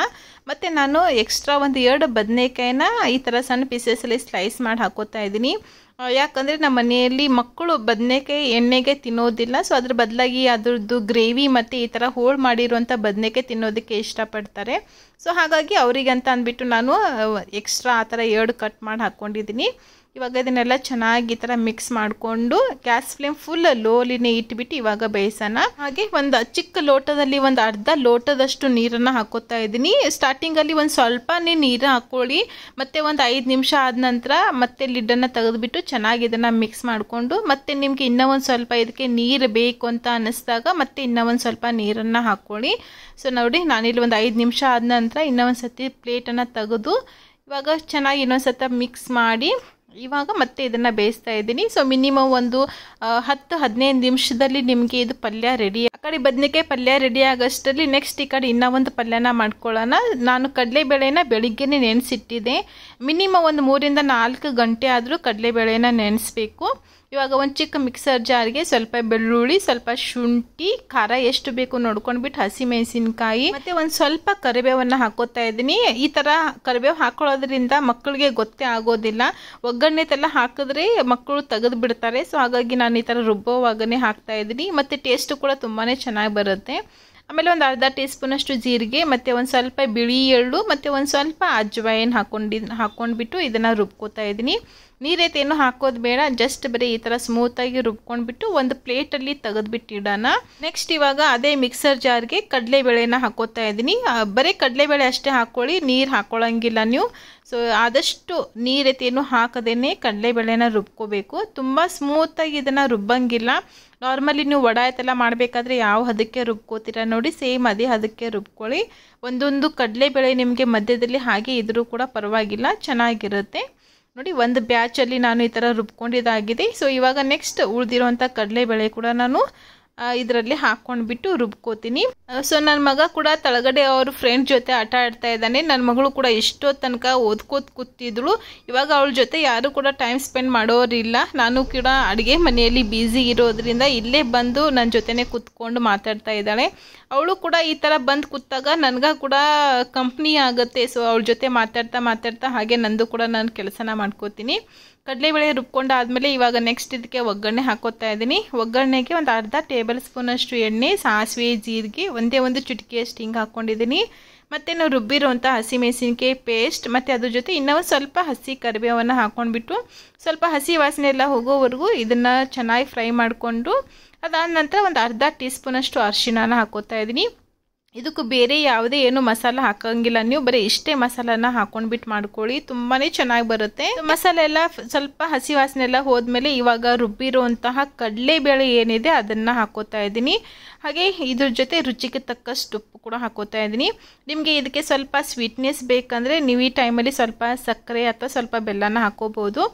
ಮತ್ತು ನಾನು ಎಕ್ಸ್ಟ್ರಾ ಒಂದು ಎರಡು ಬದನೆಕಾಯಿನ ಈ ಥರ ಸಣ್ಣ ಪೀಸಸಲ್ಲಿ ಸ್ಲೈಸ್ ಮಾಡಿ ಹಾಕೋತಾ ಇದ್ದೀನಿ ಯಾಕಂದರೆ ನಮ್ಮ ಮನೆಯಲ್ಲಿ ಮಕ್ಕಳು ಬದನೆಕಾಯಿ ಎಣ್ಣೆಗೆ ತಿನ್ನೋದಿಲ್ಲ ಸೊ ಅದ್ರ ಬದಲಾಗಿ ಅದರದ್ದು ಗ್ರೇವಿ ಮತ್ತು ಈ ಥರ ಹೋಳು ಮಾಡಿರುವಂಥ ಬದನೆಕಾಯಿ ತಿನ್ನೋದಕ್ಕೆ ಇಷ್ಟಪಡ್ತಾರೆ ಸೊ ಹಾಗಾಗಿ ಅವರಿಗಂತ ಅಂದ್ಬಿಟ್ಟು ನಾನು ಎಕ್ಸ್ಟ್ರಾ ಆ ಥರ ಎರಡು ಕಟ್ ಮಾಡಿ ಹಾಕ್ಕೊಂಡಿದ್ದೀನಿ ಇವಾಗ ಇದನ್ನೆಲ್ಲ ಚೆನ್ನಾಗಿ ಈ ಥರ ಮಿಕ್ಸ್ ಮಾಡಿಕೊಂಡು ಗ್ಯಾಸ್ ಫ್ಲೇಮ್ ಫುಲ್ ಲೋಲಿನೇ ಇಟ್ಬಿಟ್ಟು ಇವಾಗ ಬೇಯಿಸೋಣ ಹಾಗೆ ಒಂದು ಚಿಕ್ಕ ಲೋಟದಲ್ಲಿ ಒಂದು ಅರ್ಧ ಲೋಟದಷ್ಟು ನೀರನ್ನು ಹಾಕೋತಾ ಇದ್ದೀನಿ ಸ್ಟಾರ್ಟಿಂಗಲ್ಲಿ ಒಂದು ಸ್ವಲ್ಪನೇ ನೀರು ಹಾಕ್ಕೊಳ್ಳಿ ಮತ್ತು ಒಂದು ಐದು ನಿಮಿಷ ಆದ ನಂತರ ಮತ್ತೆ ಲಿಡ್ಡನ್ನು ತೆಗೆದುಬಿಟ್ಟು ಚೆನ್ನಾಗಿ ಇದನ್ನು ಮಿಕ್ಸ್ ಮಾಡಿಕೊಂಡು ಮತ್ತೆ ನಿಮಗೆ ಇನ್ನೂ ಒಂದು ಸ್ವಲ್ಪ ಇದಕ್ಕೆ ನೀರು ಬೇಕು ಅಂತ ಅನ್ನಿಸ್ದಾಗ ಮತ್ತೆ ಇನ್ನೂ ಒಂದು ಸ್ವಲ್ಪ ನೀರನ್ನು ಹಾಕ್ಕೊಳ್ಳಿ ಸೊ ನೋಡಿ ನಾನಿಲ್ಲಿ ಒಂದು ಐದು ನಿಮಿಷ ಆದ ನಂತರ ಇನ್ನೂ ಒಂದು ಸತಿ ಪ್ಲೇಟನ್ನು ತೆಗೆದು ಇವಾಗ ಚೆನ್ನಾಗಿ ಇನ್ನೊಂದು ಮಿಕ್ಸ್ ಮಾಡಿ ಇವಾಗ ಮತ್ತೆ ಇದನ್ನು ಬೇಯಿಸ್ತಾ ಇದ್ದೀನಿ ಸೊ ಮಿನಿಮಮ್ ಒಂದು ಹತ್ತು ಹದಿನೈದು ನಿಮಿಷದಲ್ಲಿ ನಿಮಗೆ ಇದು ಪಲ್ಯ ರೆಡಿ ಆ ಕಡೆ ಬದನೆಕಾಯಿ ಪಲ್ಯ ರೆಡಿ ಆಗೋಷ್ಟರಲ್ಲಿ ನೆಕ್ಸ್ಟ್ ಈ ಕಡೆ ಇನ್ನೂ ಒಂದು ಪಲ್ಯನ ಮಾಡ್ಕೊಳ್ಳೋಣ ನಾನು ಕಡಲೆಬೇಳೆನ ಬೆಳಿಗ್ಗೆನೆ ನೆನೆಸಿಟ್ಟಿದ್ದೆ ಮಿನಿಮಮ್ ಒಂದು ಮೂರಿಂದ ನಾಲ್ಕು ಗಂಟೆ ಆದರೂ ಕಡಲೆಬೇಳೆನ ನೆನೆಸ್ಬೇಕು ಇವಾಗ ಒಂದು ಚಿಕ್ಕ ಮಿಕ್ಸರ್ ಜಾರ್ಗೆ ಸ್ವಲ್ಪ ಬೆಳ್ಳುಳ್ಳಿ ಸ್ವಲ್ಪ ಶುಂಠಿ ಖಾರ ಎಷ್ಟು ಬೇಕು ನೋಡ್ಕೊಂಡ್ಬಿಟ್ಟು ಹಸಿ ಮೆಣಸಿನ್ಕಾಯಿ ಮತ್ತೆ ಒಂದು ಸ್ವಲ್ಪ ಕರಿಬೇವನ್ನು ಹಾಕೋತಾ ಇದ್ದೀನಿ ಈ ಥರ ಕರಿಬೇವು ಹಾಕೊಳ್ಳೋದ್ರಿಂದ ಮಕ್ಕಳಿಗೆ ಗೊತ್ತೇ ಆಗೋದಿಲ್ಲ ಒಗ್ಗರಣೆ ತೆಲ್ಲ ಹಾಕಿದ್ರೆ ಮಕ್ಕಳು ತೆಗೆದು ಬಿಡ್ತಾರೆ ಸೊ ಹಾಗಾಗಿ ನಾನು ಈ ಥರ ರುಬ್ಬೋವಾಗನೇ ಹಾಕ್ತಾ ಇದ್ದೀನಿ ಮತ್ತು ಟೇಸ್ಟು ಕೂಡ ತುಂಬಾ ಚೆನ್ನಾಗಿ ಬರುತ್ತೆ ಆಮೇಲೆ ಒಂದು ಅರ್ಧ ಟೀ ಅಷ್ಟು ಜೀರಿಗೆ ಮತ್ತು ಒಂದು ಸ್ವಲ್ಪ ಬಿಳಿ ಎಳ್ಳು ಮತ್ತು ಒಂದು ಸ್ವಲ್ಪ ಅಜ್ವಾಯನ್ ಹಾಕೊಂಡಿ ಹಾಕೊಂಡ್ಬಿಟ್ಟು ಇದನ್ನು ರುಬ್ಕೋತಾ ಇದ್ದೀನಿ ನೀರೇತೇನು ಹಾಕೋದು ಬೇಡ ಜಸ್ಟ್ ಬರೀ ಈ ಥರ ಸ್ಮೂತಾಗಿ ರುಬ್ಕೊಂಡ್ಬಿಟ್ಟು ಒಂದು ಪ್ಲೇಟಲ್ಲಿ ತೆಗೆದ್ಬಿಟ್ಟಿಡೋಣ ನೆಕ್ಸ್ಟ್ ಇವಾಗ ಅದೇ ಮಿಕ್ಸರ್ ಜಾರ್ಗೆ ಕಡಲೆಬೇಳೆನ ಹಾಕೋತಾ ಇದ್ದೀನಿ ಬರೀ ಕಡಲೆಬೇಳೆ ಅಷ್ಟೇ ಹಾಕ್ಕೊಳ್ಳಿ ನೀರು ಹಾಕ್ಕೊಳ್ಳೋಂಗಿಲ್ಲ ನೀವು ಸೊ ಆದಷ್ಟು ನೀರೇತೇನು ಹಾಕದೇನೆ ಕಡಲೆಬೇಳೆನ ರುಬ್ಕೋಬೇಕು ತುಂಬ ಸ್ಮೂತಾಗಿ ಇದನ್ನು ರುಬ್ಬಂಗಿಲ್ಲ ನಾರ್ಮಲಿ ನೀವು ಒಡಾಯ್ತೆಲ್ಲ ಮಾಡಬೇಕಾದ್ರೆ ಯಾವ ಹದಕ್ಕೆ ರುಬ್ಕೋತೀರ ನೋಡಿ ಸೇಮ್ ಅದೇ ಹದಕ್ಕೆ ರುಬ್ಕೊಳ್ಳಿ ಒಂದೊಂದು ಕಡಲೆಬೇಳೆ ನಿಮಗೆ ಮಧ್ಯದಲ್ಲಿ ಹಾಗೆ ಇದ್ರೂ ಕೂಡ ಪರವಾಗಿಲ್ಲ ಚೆನ್ನಾಗಿರುತ್ತೆ ನೋಡಿ ಒಂದು ಬ್ಯಾಚಲ್ಲಿ ನಾನು ಈ ಥರ ರುಬ್ಕೊಂಡಿದ್ದಾಗಿದೆ ಸೊ ಇವಾಗ ನೆಕ್ಸ್ಟ್ ಉಳಿದಿರೋಂಥ ಕಡಲೆಬೇಳೆ ಕೂಡ ನಾನು ಇದರಲ್ಲಿ ಹಾಕ್ಕೊಂಡ್ಬಿಟ್ಟು ರುಬ್ಕೋತೀನಿ ಸೊ ನನ್ನ ಮಗ ಕೂಡ ತಳಗಡೆ ಅವ್ರ ಫ್ರೆಂಡ್ ಜೊತೆ ಆಟ ಆಡ್ತಾ ಇದ್ದಾನೆ ನನ್ನ ಮಗಳು ಕೂಡ ಎಷ್ಟೋ ತನಕ ಓದ್ಕೋತ ಕೂತಿದ್ಳು ಇವಾಗ ಅವಳ ಜೊತೆ ಯಾರು ಕೂಡ ಟೈಮ್ ಸ್ಪೆಂಡ್ ಮಾಡೋರಿಲ್ಲ ನಾನು ಕೂಡ ಅಡುಗೆ ಮನೆಯಲ್ಲಿ ಬ್ಯುಸಿ ಇರೋದ್ರಿಂದ ಇಲ್ಲೇ ಬಂದು ನನ್ನ ಜೊತೆನೆ ಕೂತ್ಕೊಂಡು ಮಾತಾಡ್ತಾ ಇದ್ದಾಳೆ ಅವಳು ಕೂಡ ಈ ಥರ ಬಂದು ಕೂತಾಗ ನನಗೆ ಕೂಡ ಕಂಪ್ನಿ ಆಗುತ್ತೆ ಸೊ ಅವಳ ಜೊತೆ ಮಾತಾಡ್ತಾ ಮಾತಾಡ್ತಾ ಹಾಗೆ ನಂದು ಕೂಡ ನಾನು ಕೆಲಸನ ಮಾಡ್ಕೋತೀನಿ ಕಡಲೆ ಬೇಳೆ ರುಬ್ಕೊಂಡಾದಮೇಲೆ ಇವಾಗ ನೆಕ್ಸ್ಟ್ ಇದಕ್ಕೆ ಒಗ್ಗರಣೆ ಹಾಕೋತಾ ಇದ್ದೀನಿ ಒಗ್ಗರಣೆಗೆ ಒಂದು ಅರ್ಧ ಟೇಬಲ್ ಸ್ಪೂನಷ್ಟು ಎಣ್ಣೆ ಸಾಸಿವೆ ಜೀರಿಗೆ ಒಂದೇ ಒಂದು ಚಿಟಿಕೆಯಷ್ಟು ಹಿಂಗೆ ಹಾಕ್ಕೊಂಡಿದ್ದೀನಿ ಮತ್ತು ನಾವು ರುಬ್ಬಿರುವಂಥ ಹಸಿ ಮೆಣಸಿನ್ಕಾಯಿ ಪೇಸ್ಟ್ ಮತ್ತು ಅದ್ರ ಜೊತೆ ಇನ್ನೂ ಸ್ವಲ್ಪ ಹಸಿ ಕರಿಬೇವನ್ನು ಹಾಕ್ಕೊಂಡ್ಬಿಟ್ಟು ಸ್ವಲ್ಪ ಹಸಿ ವಾಸನೆ ಎಲ್ಲ ಹೋಗೋವರೆಗೂ ಇದನ್ನು ಚೆನ್ನಾಗಿ ಫ್ರೈ ಮಾಡಿಕೊಂಡು ಅದಾದ ನಂತರ ಒಂದು ಅರ್ಧ ಟೀ ಸ್ಪೂನಷ್ಟು ಅರಿಶಿಣನ ಹಾಕೋತಾ ಇದ್ದೀನಿ ಇದಕ್ಕೂ ಬೇರೆ ಯಾವುದೇ ಏನು ಮಸಾಲ ಹಾಕಂಗಿಲ್ಲ ನೀವು ಬರೀ ಇಷ್ಟೇ ಮಸಾಲನ ಹಾಕೊಂಡ್ಬಿಟ್ಟು ಮಾಡ್ಕೊಳ್ಳಿ ತುಂಬಾ ಚೆನ್ನಾಗಿ ಬರುತ್ತೆ ಮಸಾಲೆ ಎಲ್ಲ ಸ್ವಲ್ಪ ಹಸಿ ವಾಸನೆ ಎಲ್ಲ ಹೋದ್ಮೇಲೆ ಇವಾಗ ರುಬ್ಬಿರುವಂತಹ ಕಡಲೆಬೇಳೆ ಏನಿದೆ ಅದನ್ನು ಹಾಕೋತಾ ಇದ್ದೀನಿ ಹಾಗೆ ಇದ್ರ ಜೊತೆ ರುಚಿಗೆ ತಕ್ಕಷ್ಟು ಉಪ್ಪು ಕೂಡ ಹಾಕೋತಾ ಇದ್ದೀನಿ ನಿಮಗೆ ಇದಕ್ಕೆ ಸ್ವಲ್ಪ ಸ್ವೀಟ್ನೆಸ್ ಬೇಕಂದ್ರೆ ನೀವು ಈ ಟೈಮಲ್ಲಿ ಸ್ವಲ್ಪ ಸಕ್ಕರೆ ಅಥವಾ ಸ್ವಲ್ಪ ಬೆಲ್ಲನ ಹಾಕೋಬಹುದು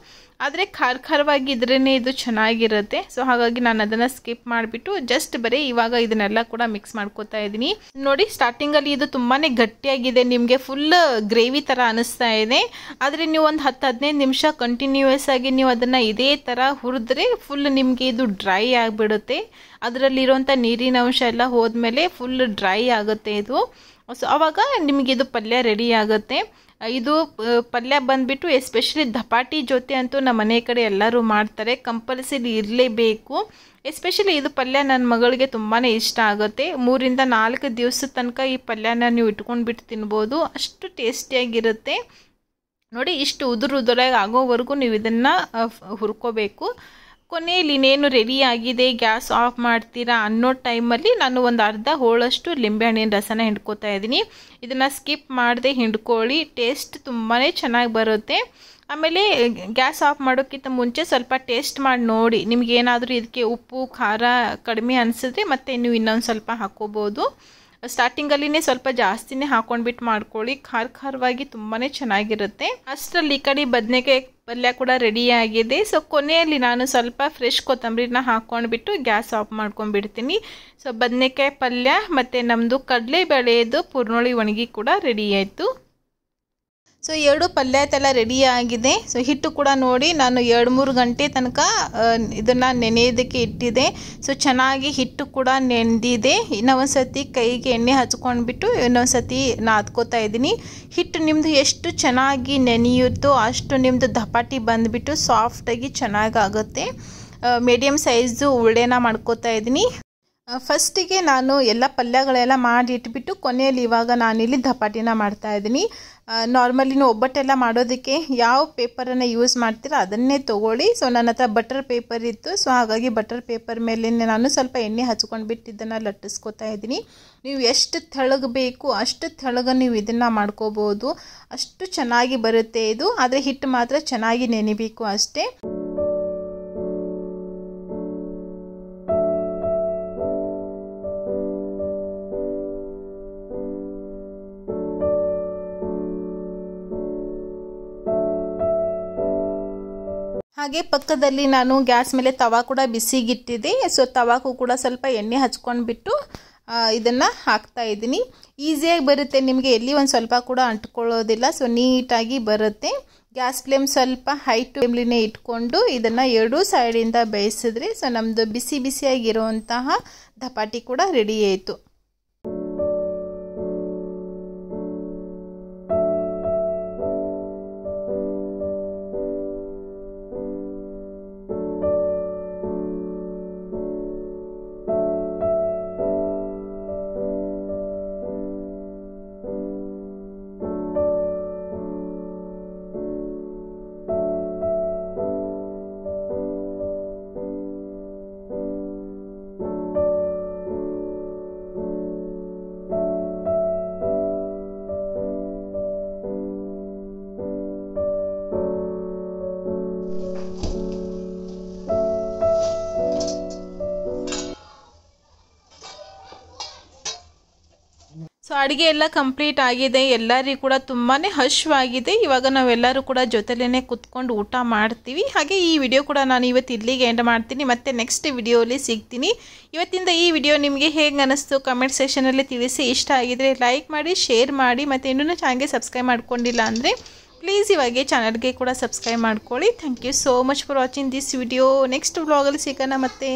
ಆದರೆ ಖಾರ ಖಾರವಾಗಿ ಇದ್ರೇ ಇದು ಚೆನ್ನಾಗಿರುತ್ತೆ ಸೊ ಹಾಗಾಗಿ ನಾನು ಅದನ್ನು ಸ್ಕಿಪ್ ಮಾಡಿಬಿಟ್ಟು ಜಸ್ಟ್ ಬರೀ ಇವಾಗ ಇದನ್ನೆಲ್ಲ ಕೂಡ ಮಿಕ್ಸ್ ಮಾಡ್ಕೋತಾ ಇದ್ದೀನಿ ನೋಡಿ ಸ್ಟಾರ್ಟಿಂಗಲ್ಲಿ ಇದು ತುಂಬಾ ಗಟ್ಟಿಯಾಗಿದೆ ನಿಮಗೆ ಫುಲ್ ಗ್ರೇವಿ ಥರ ಅನಿಸ್ತಾ ಇದೆ ಆದರೆ ನೀವು ಒಂದು ಹತ್ತು ಹದಿನೈದು ನಿಮಿಷ ಕಂಟಿನ್ಯೂಯಸ್ ಆಗಿ ನೀವು ಅದನ್ನು ಇದೇ ಥರ ಹುರಿದ್ರೆ ಫುಲ್ ನಿಮಗೆ ಇದು ಡ್ರೈ ಆಗಿಬಿಡುತ್ತೆ ಅದರಲ್ಲಿರುವಂಥ ನೀರಿನ ಅಂಶ ಎಲ್ಲ ಹೋದ್ಮೇಲೆ ಫುಲ್ ಡ್ರೈ ಆಗುತ್ತೆ ಇದು ಸೊ ಅವಾಗ ನಿಮಗೆ ಇದು ಪಲ್ಯ ರೆಡಿ ಆಗುತ್ತೆ ಇದು ಪಲ್ಯ ಬಂದ್ಬಿಟ್ಟು ಎಸ್ಪೆಷಲಿ ಧಪಾಟಿ ಜೊತೆ ಅಂತೂ ನಮ್ಮ ಮನೆ ಕಡೆ ಎಲ್ಲರೂ ಮಾಡ್ತಾರೆ ಕಂಪಲ್ಸರಿ ಇರಲೇಬೇಕು ಎಸ್ಪೆಷಲಿ ಇದು ಪಲ್ಯ ನನ್ನ ಮಗಳಿಗೆ ತುಂಬಾ ಇಷ್ಟ ಆಗುತ್ತೆ ಮೂರಿಂದ ನಾಲ್ಕು ದಿವಸದ ತನಕ ಈ ಪಲ್ಯನ ನೀವು ಇಟ್ಕೊಂಡ್ಬಿಟ್ಟು ತಿನ್ಬೋದು ಅಷ್ಟು ಟೇಸ್ಟಿಯಾಗಿರುತ್ತೆ ನೋಡಿ ಇಷ್ಟು ಉದುರು ಉದುರಾಗಿ ಆಗೋವರೆಗೂ ನೀವು ಇದನ್ನು ಹುರ್ಕೋಬೇಕು ಕೊನೆಯಲ್ಲಿ ಇನ್ನೇನು ರೆಡಿ ಆಗಿದೆ ಗ್ಯಾಸ್ ಆಫ್ ಮಾಡ್ತೀರಾ ಅನ್ನೋ ಟೈಮಲ್ಲಿ ನಾನು ಒಂದು ಅರ್ಧ ಹೋಳಷ್ಟು ಲಿಂಬೆಹಣ್ಣಿನ ರಸನ ಹಿಂಡ್ಕೋತಾ ಇದ್ದೀನಿ ಇದನ್ನು ಸ್ಕಿಪ್ ಮಾಡದೆ ಹಿಂಡ್ಕೊಳ್ಳಿ ಟೇಸ್ಟ್ ತುಂಬಾ ಚೆನ್ನಾಗಿ ಬರುತ್ತೆ ಆಮೇಲೆ ಗ್ಯಾಸ್ ಆಫ್ ಮಾಡೋಕ್ಕಿಂತ ಮುಂಚೆ ಸ್ವಲ್ಪ ಟೇಸ್ಟ್ ಮಾಡಿ ನೋಡಿ ನಿಮಗೇನಾದರೂ ಇದಕ್ಕೆ ಉಪ್ಪು ಖಾರ ಕಡಿಮೆ ಅನಿಸಿದ್ರೆ ಮತ್ತೆ ನೀವು ಇನ್ನೊಂದು ಸ್ವಲ್ಪ ಹಾಕ್ಕೋಬೋದು ಸ್ಟಾರ್ಟಿಂಗಲ್ಲಿನೇ ಸ್ವಲ್ಪ ಜಾಸ್ತಿನೇ ಹಾಕೊಂಡ್ಬಿಟ್ಟು ಮಾಡ್ಕೊಳ್ಳಿ ಖಾರ ಖಾರವಾಗಿ ತುಂಬಾ ಚೆನ್ನಾಗಿರುತ್ತೆ ಅಷ್ಟರಲ್ಲಿ ಈ ಕಡೆ ಬದನೆಕಾಯಿ ಪಲ್ಯ ಕೂಡ ರೆಡಿಯಾಗಿದೆ ಸೊ ಕೊನೆಯಲ್ಲಿ ನಾನು ಸ್ವಲ್ಪ ಫ್ರೆಶ್ ಕೊತ್ತಂಬರಿನ ಹಾಕ್ಕೊಂಡ್ಬಿಟ್ಟು ಗ್ಯಾಸ್ ಆಫ್ ಮಾಡ್ಕೊಂಡ್ಬಿಡ್ತೀನಿ ಸೊ ಬದನೆಕಾಯಿ ಪಲ್ಯ ಮತ್ತು ನಮ್ಮದು ಕಡಲೆಬೇಳೆದು ಪುರ್ನೊಳಿ ಒಣಗಿ ಕೂಡ ರೆಡಿ ಆಯಿತು ಸೊ ಎರಡು ಪಲ್ಯ ರೆಡಿಯಾಗಿದೆ ಸೊ ಹಿಟ್ಟು ಕೂಡ ನೋಡಿ ನಾನು ಎರಡು ಮೂರು ಗಂಟೆ ತನಕ ಇದನ್ನು ನೆನೆಯೋದಕ್ಕೆ ಇಟ್ಟಿದೆ ಸೊ ಚೆನ್ನಾಗಿ ಹಿಟ್ಟು ಕೂಡ ನೆನೆದಿದೆ ಇನ್ನೊಂದು ಕೈಗೆ ಎಣ್ಣೆ ಹಚ್ಕೊಂಡ್ಬಿಟ್ಟು ಇನ್ನೊಂದು ಸರ್ತಿ ನಾದ್ಕೋತಾ ಇದ್ದೀನಿ ಹಿಟ್ಟು ನಿಮ್ಮದು ಎಷ್ಟು ಚೆನ್ನಾಗಿ ನೆನೆಯುತ್ತೋ ಅಷ್ಟು ನಿಮ್ಮದು ದಪಾಟಿ ಬಂದುಬಿಟ್ಟು ಸಾಫ್ಟಾಗಿ ಚೆನ್ನಾಗಾಗುತ್ತೆ ಮೀಡಿಯಮ್ ಸೈಜು ಉಳ್ಳೇನ ಮಾಡ್ಕೋತಾ ಇದ್ದೀನಿ ಫಸ್ಟಿಗೆ ನಾನು ಎಲ್ಲ ಪಲ್ಯಗಳೆಲ್ಲ ಮಾಡಿ ಇಟ್ಬಿಟ್ಟು ಕೊನೆಯಲ್ಲಿ ಇವಾಗ ನಾನಿಲ್ಲಿ ಧಪಾಟಿನ ಮಾಡ್ತಾ ಇದ್ದೀನಿ ನಾರ್ಮಲಿ ಒಬ್ಬಟ್ಟೆಲ್ಲ ಮಾಡೋದಕ್ಕೆ ಯಾವ ಪೇಪರನ್ನು ಯೂಸ್ ಮಾಡ್ತೀರಾ ಅದನ್ನೇ ತೊಗೊಳ್ಳಿ ಸೊ ನನ್ನ ಹತ್ರ ಬಟರ್ ಪೇಪರ್ ಇತ್ತು ಸೊ ಹಾಗಾಗಿ ಬಟರ್ ಪೇಪರ್ ಮೇಲೆ ನಾನು ಸ್ವಲ್ಪ ಎಣ್ಣೆ ಹಚ್ಕೊಂಡು ಬಿಟ್ಟಿದ್ದನ್ನು ಲಟ್ಟಿಸ್ಕೊತಾ ಇದ್ದೀನಿ ನೀವು ಎಷ್ಟು ತಳಗಬೇಕು ಅಷ್ಟು ತೆಳಗ ನೀವು ಇದನ್ನು ಮಾಡ್ಕೋಬೋದು ಅಷ್ಟು ಚೆನ್ನಾಗಿ ಬರುತ್ತೆ ಇದು ಆದರೆ ಹಿಟ್ಟು ಮಾತ್ರ ಚೆನ್ನಾಗಿ ನೆನಿಬೇಕು ಅಷ್ಟೇ ಹಾಗೆ ಪಕ್ಕದಲ್ಲಿ ನಾನು ಗ್ಯಾಸ್ ಮೇಲೆ ತವಾ ಕೂಡ ಬಿಸಿಗಿಟ್ಟಿದ್ದೆ ಸೊ ತವಾಗೂ ಕೂಡ ಸ್ವಲ್ಪ ಎಣ್ಣೆ ಹಚ್ಕೊಂಡ್ಬಿಟ್ಟು ಇದನ್ನು ಹಾಕ್ತಾ ಇದ್ದೀನಿ ಈಸಿಯಾಗಿ ಬರುತ್ತೆ ನಿಮಗೆ ಎಲ್ಲಿ ಒಂದು ಸ್ವಲ್ಪ ಕೂಡ ಅಂಟ್ಕೊಳ್ಳೋದಿಲ್ಲ ಸೊ ನೀಟಾಗಿ ಬರುತ್ತೆ ಗ್ಯಾಸ್ ಫ್ಲೇಮ್ ಸ್ವಲ್ಪ ಹೈ ಫ್ಲೇಮ್ಲಿನೇ ಇಟ್ಕೊಂಡು ಇದನ್ನು ಎರಡೂ ಸೈಡಿಂದ ಬೇಯಿಸಿದ್ರೆ ಸೊ ನಮ್ಮದು ಬಿಸಿ ಬಿಸಿಯಾಗಿರುವಂತಹ ಧಪಾಟಿ ಕೂಡ ರೆಡಿ ಆಯಿತು ಸೊ ಅಡುಗೆ ಎಲ್ಲ ಕಂಪ್ಲೀಟ್ ಆಗಿದೆ ಎಲ್ಲರಿಗೂ ಕೂಡ ತುಂಬಾ ಹಶ್ವಾಗಿದೆ ಇವಾಗ ನಾವೆಲ್ಲರೂ ಕೂಡ ಜೊತೆಲೇ ಕುತ್ಕೊಂಡು ಊಟ ಮಾಡ್ತೀವಿ ಹಾಗೆ ಈ ವಿಡಿಯೋ ಕೂಡ ನಾನು ಇವತ್ತು ಇಲ್ಲಿಗೆ ಎಂಡ್ ಮಾಡ್ತೀನಿ ಮತ್ತೆ ನೆಕ್ಸ್ಟ್ ವಿಡಿಯೋಲಿ ಸಿಗ್ತೀನಿ ಇವತ್ತಿಂದ ಈ ವಿಡಿಯೋ ನಿಮಗೆ ಹೇಗೆ ಅನ್ನಿಸ್ತು ಕಮೆಂಟ್ ಸೆಷನಲ್ಲಿ ತಿಳಿಸಿ ಇಷ್ಟ ಆಗಿದರೆ ಲೈಕ್ ಮಾಡಿ ಶೇರ್ ಮಾಡಿ ಮತ್ತು ಇನ್ನೂ ಚಾನಲ್ಗೆ ಸಬ್ಸ್ಕ್ರೈಬ್ ಮಾಡ್ಕೊಂಡಿಲ್ಲ ಅಂದರೆ ಪ್ಲೀಸ್ ಇವಾಗೆ ಚಾನಲ್ಗೆ ಕೂಡ ಸಬ್ಸ್ಕ್ರೈಬ್ ಮಾಡ್ಕೊಳ್ಳಿ thank you so much for watching this video next ವ್ಲಾಗಲ್ಲಿ ಸಿಗೋಣ ಮತ್ತೆ